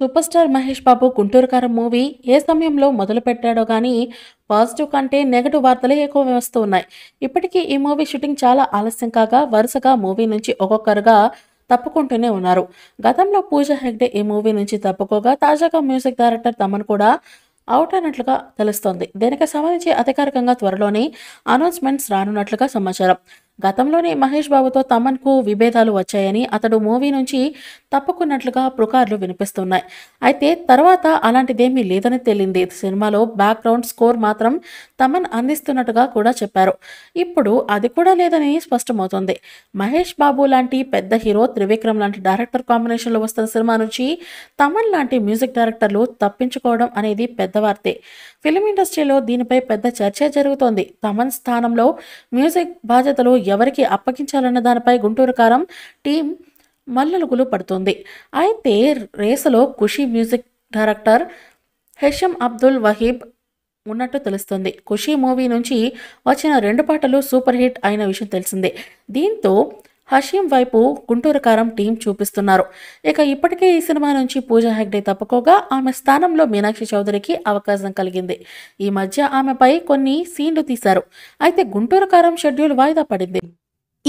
super star Mahesh Babu Guntur Kaaram movie ఏ సమయంలో మొదలుపెట్టాడో కానీ పాజిటివ్ కంటే నెగటివ్ వార్తలే ఎక్కువ ఉన్నాయి ఇప్పటికీ ఈ మూవీ షూటింగ్ చాలా ఆలస్యం కాగా వరుసగా మూవీ నుంచి ఒక్కొక్కరుగా తప్పుకుంటూనే ఉన్నారు గతంలో పూజ హెగ్డే ఈ మూవీ నుంచి తప్పుకోగా తాజాగా మ్యూజిక్ డైరెక్టర్ తమన్ కూడా అవుట్ అయినట్లుగా తెలుస్తోంది దీనికి సంబంధించి అధికారికంగా త్వరలోనే అనౌన్స్మెంట్స్ రానున్నట్లుగా సమాచారం గతంలోనే మహేష్ బాబుతో తమన్కు విభేదాలు వచ్చాయని అతడు మూవీ నుంచి తప్పుకున్నట్లుగా పుకార్లు వినిపిస్తున్నాయి అయితే తర్వాత అలాంటిదేమీ లేదని తేలింది సినిమాలో బ్యాక్గ్రౌండ్ స్కోర్ మాత్రం తమన్ అందిస్తున్నట్టుగా కూడా చెప్పారు ఇప్పుడు అది కూడా లేదని స్పష్టమవుతుంది మహేష్ బాబు లాంటి పెద్ద హీరో త్రివిక్రమ్ లాంటి డైరెక్టర్ కాంబినేషన్లో వస్తున్న సినిమా నుంచి తమన్ లాంటి మ్యూజిక్ డైరెక్టర్లు తప్పించుకోవడం అనేది పెద్ద వార్తే ఫిలిం ఇండస్ట్రీలో దీనిపై పెద్ద చర్చ జరుగుతోంది తమన్ స్థానంలో మ్యూజిక్ బాధ్యతలు ఎవరికి అప్పగించాలన్న దానిపై గుంటూరు కారం టీం మల్లలుగులు పడుతుంది అయితే రేసులో ఖుషి మ్యూజిక్ డైరెక్టర్ హెషమ్ అబ్దుల్ వహీబ్ ఉన్నట్టు తెలుస్తుంది ఖుషీ మూవీ నుంచి వచ్చిన రెండు పాటలు సూపర్ హిట్ అయిన విషయం తెలిసిందే దీంతో హషీం వైపు గుంటూరుకారం టీం చూపిస్తున్నారు ఇక ఇప్పటికే ఈ సినిమా నుంచి పూజా హెగ్డే తప్పుకోగా ఆమె స్థానంలో మీనాక్షి చౌదరికి అవకాశం కలిగింది ఈ మధ్య ఆమెపై కొన్ని సీన్లు తీశారు అయితే గుంటూరుకారం షెడ్యూల్ వాయిదా పడింది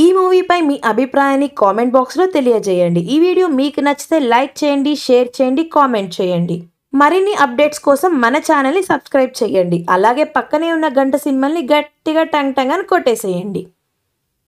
ఈ మూవీపై మీ అభిప్రాయాన్ని కామెంట్ బాక్స్లో తెలియజేయండి ఈ వీడియో మీకు నచ్చితే లైక్ చేయండి షేర్ చేయండి కామెంట్ చేయండి మరిన్ని అప్డేట్స్ కోసం మన ఛానల్ని సబ్స్క్రైబ్ చేయండి అలాగే పక్కనే ఉన్న గంట సినిమాల్ని గట్టిగా టంగ్ టంగ్ అని కొట్టేసేయండి